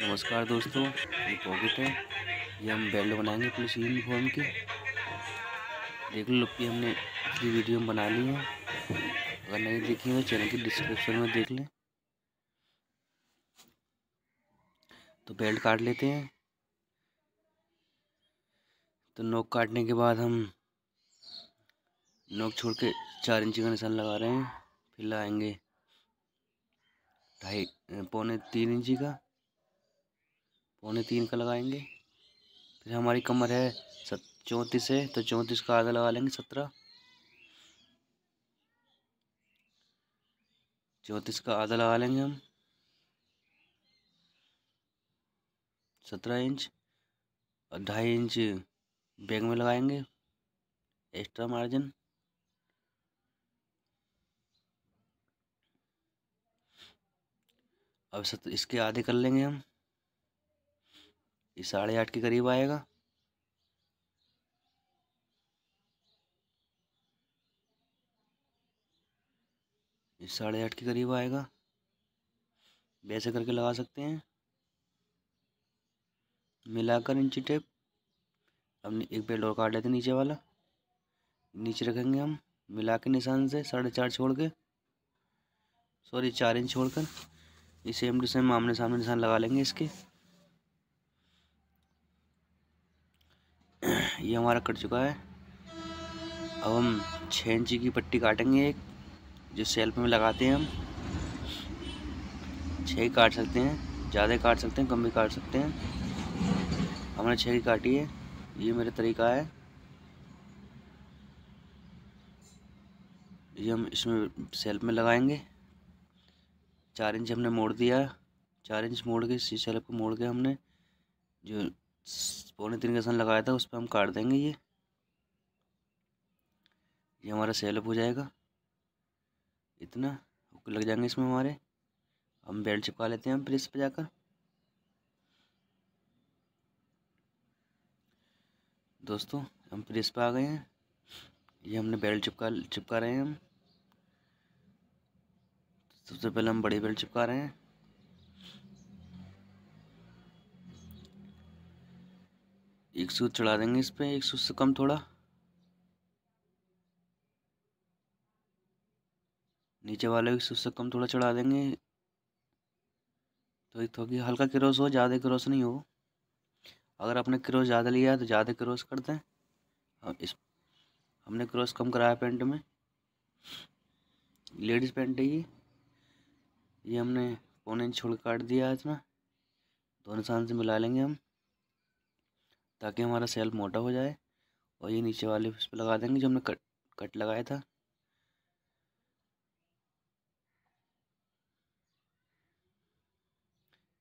नमस्कार दोस्तों ये पॉकेट है ये हम बेल्ट बनाएंगे पुलिस यूनिफॉर्म की देख लो कि हमने ये वीडियो बना ली है अगर नहीं देखी है तो चैनल के डिस्क्रिप्शन में देख लें तो बेल्ट काट लेते हैं तो नोक काटने के बाद हम नोक छोड़ के चार इंची का निशान लगा रहे हैं फिर लगाएंगे ढाई पौने तीन इंची का पौने तीन का लगाएंगे फिर हमारी कमर है सत चौंतीस है तो चौंतीस का आधा लगा लेंगे सत्रह चौंतीस का आधा लगा लेंगे हम सत्रह इंच और ढाई इंच बैग में लगाएंगे एक्स्ट्रा मार्जिन अब सत इसके आधे कर लेंगे हम ये साढ़े आठ के करीब आएगा ये साढ़े आठ के करीब आएगा वैसे करके लगा सकते हैं मिलाकर इंची टेप अब एक पेड़ और काट लेते नीचे वाला नीचे रखेंगे हम मिला के निशान से साढ़े चार छोड़ के सॉरी चार इंच छोड़कर ये सेम टू सेम आमने सामने निशान लगा लेंगे इसके ये हमारा कट चुका है अब हम छः इंची की पट्टी काटेंगे एक जो सेल्फ में लगाते हैं हम छः ही काट सकते हैं ज़्यादा काट सकते हैं कम भी काट सकते हैं हमने छः ही काटी है ये मेरा तरीका है ये हम इसमें सेल्फ में लगाएंगे चार इंच हमने मोड़ दिया चार इंच मोड़ के सी सेल्फ को मोड़ के हमने जो पौने तीन का सन लगाया था उस पर हम काट देंगे ये ये हमारा सेलअप हो जाएगा इतना हुक लग जाएंगे इसमें हमारे हम बेल्ट चिपका लेते हैं हम प्रेस पे जाकर दोस्तों हम प्रेस पे आ गए हैं ये हमने बेल्ट चिपका चिपका रहे हैं हम सबसे पहले हम बड़ी बेल्ट चिपका रहे हैं एक सौ चढ़ा देंगे इस पर एक सौ से कम थोड़ा नीचे वाले एक सौ से कम थोड़ा चढ़ा देंगे तो एक थोड़ी तो हल्का क्रोस हो ज़्यादा क्रोस नहीं हो अगर आपने क्रोस ज़्यादा लिया है तो ज़्यादा क्रोस कर दें हम इस हमने क्रोस कम कराया पेंट में लेडीज़ पेंट है ये ये हमने पौने इंच छोड़ काट दिया है इसमें दोनों शान से मिला लेंगे हम ताकि हमारा सेल मोटा हो जाए और ये नीचे वाले इस पर लगा देंगे जो हमने कट कट लगाया था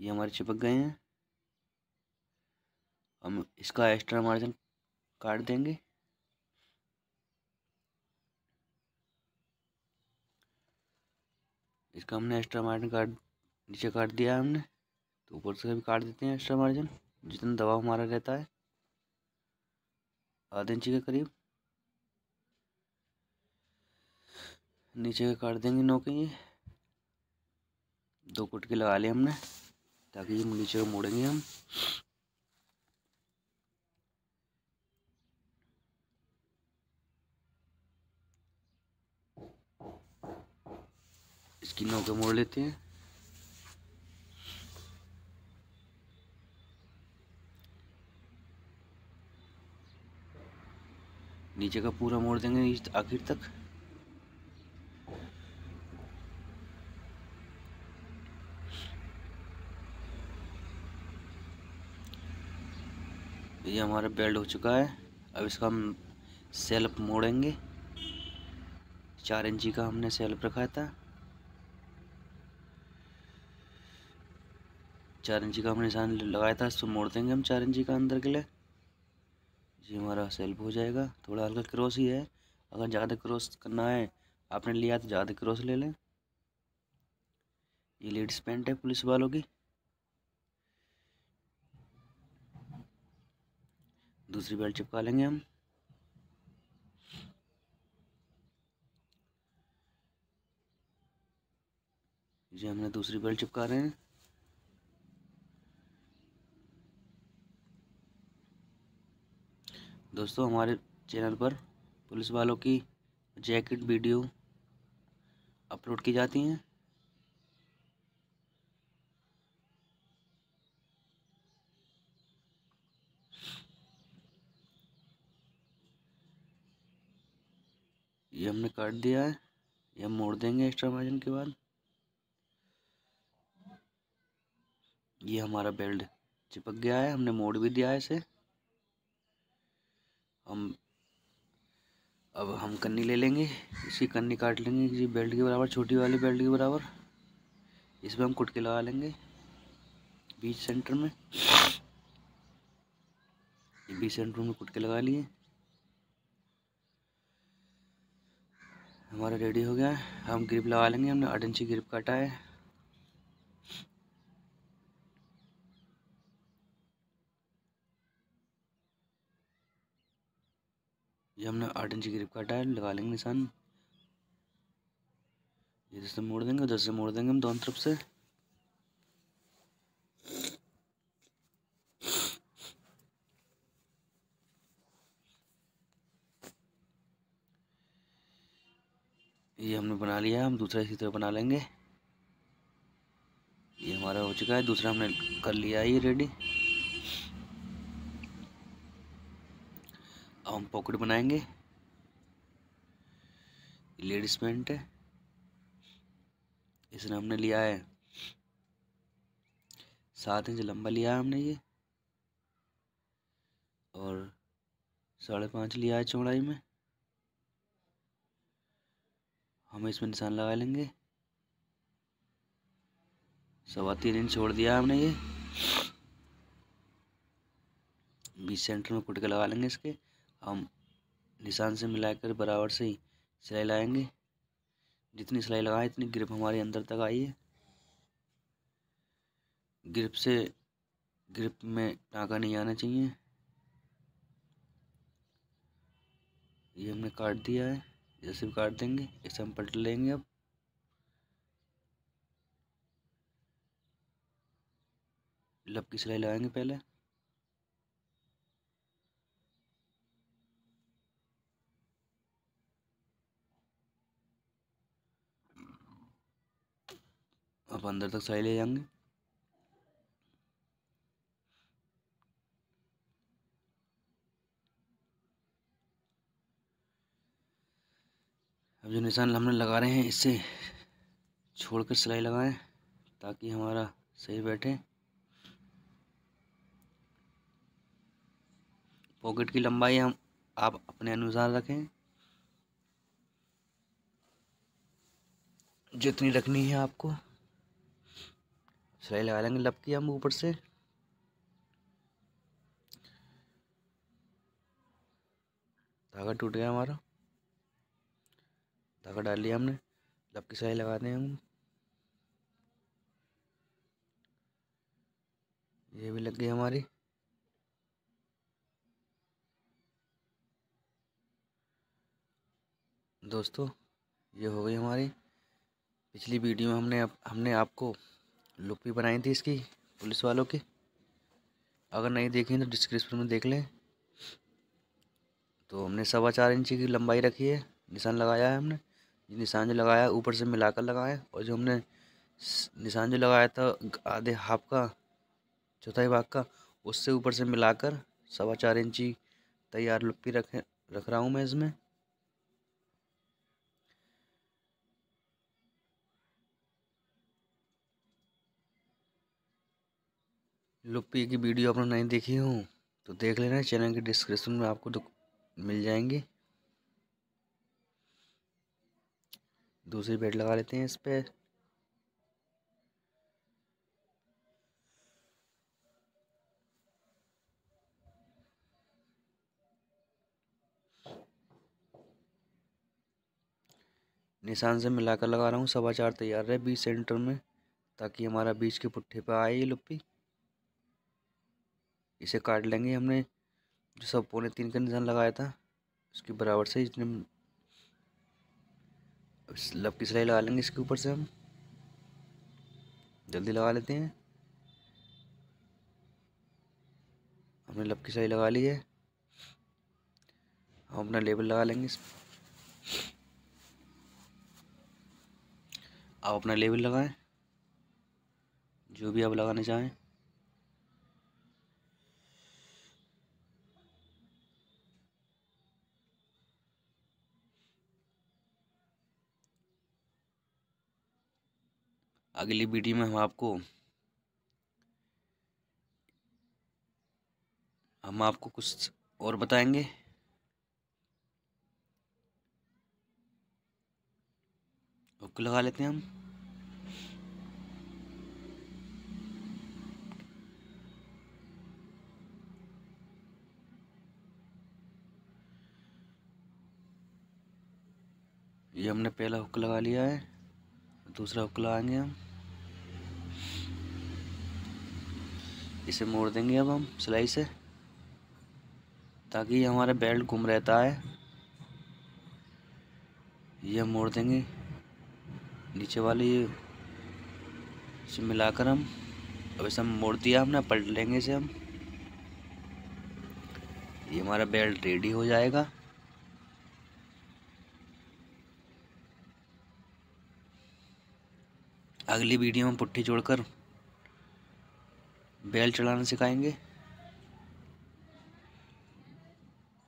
ये हमारे चिपक गए हैं हम इसका एक्स्ट्रा मार्जिन काट देंगे इसका हमने एक्स्ट्रा मार्जिन काट नीचे काट दिया है हमने तो ऊपर से भी काट देते हैं एक्स्ट्रा मार्जिन जितना दबाव हमारा रहता है आध इंची के करीब नीचे के काट देंगे नौके ये दो कुटके लगा लिए हमने ताकि ये नीचे को मोड़ेंगे हम इसकी नौके मोड़ लेते हैं नीचे का पूरा मोड़ देंगे आखिर तक ये हमारा बेल्ट हो चुका है अब इसका हम सेल्फ मोड़ेंगे चार इंची का हमने सेल्फ रखा था चार इंची का हमने निशान लगाया था इसको मोड़ देंगे हम चार इंची का अंदर के लिए ये हमारा सेल्फ हो जाएगा थोड़ा हल्का क्रॉस ही है अगर ज़्यादा क्रॉस करना है आपने लिया तो ज़्यादा क्रॉस ले लें ये लेडीज़ पेंट है पुलिस वालों की दूसरी बेल्ट चिपका लेंगे हम ये हमने दूसरी बेल्ट चिपका रहे हैं दोस्तों हमारे चैनल पर पुलिस वालों की जैकेट वीडियो अपलोड की जाती हैं ये हमने काट दिया है ये हम मोड़ देंगे एक्स्ट्रा मार्जिन के बाद ये हमारा बेल्ट चिपक गया है हमने मोड़ भी दिया है इसे हम अब हम कन्नी ले लेंगे इसी कन्नी काट लेंगे जी बेल्ट के बराबर छोटी वाली बेल्ट के बराबर इसमें हम कुटके लगा लेंगे बीच सेंटर में बीच सेंटर में कुटके लगा लिए हमारा रेडी हो गया है हम ग्रिप लगा लेंगे हमने आठ इंची ग्रिप काटा है ये हमने आठ इंच ग्रिप काटा है लगा लेंगे निशान ये जैसे मोड़ देंगे उधर से मोड़ देंगे हम दोनों तरफ से ये हमने बना लिया हम दूसरा इसी तरह बना लेंगे ये हमारा हो चुका है दूसरा हमने कर लिया ये रेडी पॉकेट बनाएंगे लेडीज पेंट है इसने हमने लिया है सात इंच लंबा लिया है हमने ये और साढ़े पाँच लिया है चौड़ाई में हम इसमें निशान लगा लेंगे सवा तीन इंच छोड़ दिया हमने ये बीस सेंटर में कुटके लगा लेंगे इसके हम निशान से मिलाकर बराबर से ही सिलाई लगाएंगे जितनी सिलाई लगाए इतनी ग्रिप हमारे अंदर तक आई है ग्रिप से ग्रिप में टाँका नहीं आना चाहिए ये हमने काट दिया है जैसे भी काट देंगे इसे हम पलट लेंगे अब लब की सिलाई लगाएंगे पहले अंदर तक सही ले जाएंगे अब जो निशान हमने लगा रहे हैं इससे छोड़कर सिलाई लगाएं ताकि हमारा सही बैठे पॉकेट की लंबाई हम आप अपने अनुसार रखें जितनी रखनी है आपको सिलाई लगा लेंगे लपकी की हम ऊपर से धागा टूट गया हमारा धागा डाल लिया हमने लपकी की सिलाई लगा दें हम ये भी लग गई हमारी दोस्तों ये हो गई हमारी पिछली वीडियो में हमने हमने आपको लुक भी बनाई थी इसकी पुलिस वालों की अगर नहीं देखें तो डिस्क्रिप्शन में देख लें तो हमने सवा चार इंची की लंबाई रखी है निशान लगाया है हमने ये निशान जो लगाया है ऊपर से मिलाकर लगाया और जो हमने निशान जो लगाया था आधे हाफ का चौथाई भाग का उससे ऊपर से मिलाकर सवा चार इंची तैयार लुप्पी रखे रख रहा हूँ मैं इसमें लुप्पी की वीडियो आपने नहीं देखी हो तो देख लेना चैनल के डिस्क्रिप्शन में आपको तो मिल जाएंगी दूसरी बेड लगा लेते हैं इस पर निशान से मिलाकर लगा रहा हूँ सवा चार तैयार है बीच सेंटर में ताकि हमारा बीच के पुट्ठे पे आए ये लुप्पी इसे काट लेंगे हमने जो सब पौने तीन का निशान लगाया था उसके बराबर से इसने लब की सिलाई लगा लेंगे इसके ऊपर से हम जल्दी लगा लेते हैं हमने लब की सिलाई लगा ली है हम अपना लेबल लगा लेंगे इस आप अपना लेबल लगाएं जो भी आप लगाना चाहें अगली वीडियो में हम आपको हम आपको कुछ और बताएंगे हुक लगा लेते हैं हम ये हमने पहला हुक लगा लिया है दूसरा हुक लगाएंगे हम इसे मोड़ देंगे अब हम सिलाई से ताकि ये हमारा बेल्ट घूम रहता है ये मोड़ देंगे नीचे वाले ये इसे मिलाकर हम अब इसे हम मोड़ दिया हमने पलट लेंगे इसे हम ये हमारा बेल्ट रेडी हो जाएगा अगली वीडियो में पुट्ठी जोड़कर बैल चलाना सिखाएंगे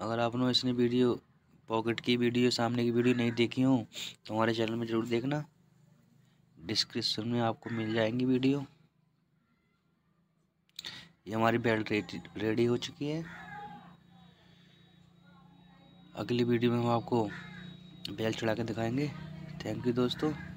अगर आपने इसने वीडियो पॉकेट की वीडियो सामने की वीडियो नहीं देखी हो तो हमारे चैनल में ज़रूर देखना डिस्क्रिप्शन में आपको मिल जाएंगी वीडियो ये हमारी बेल्ट रेडी हो चुकी है अगली वीडियो में हम आपको बेल्ट चढ़ा के दिखाएंगे थैंक यू दोस्तों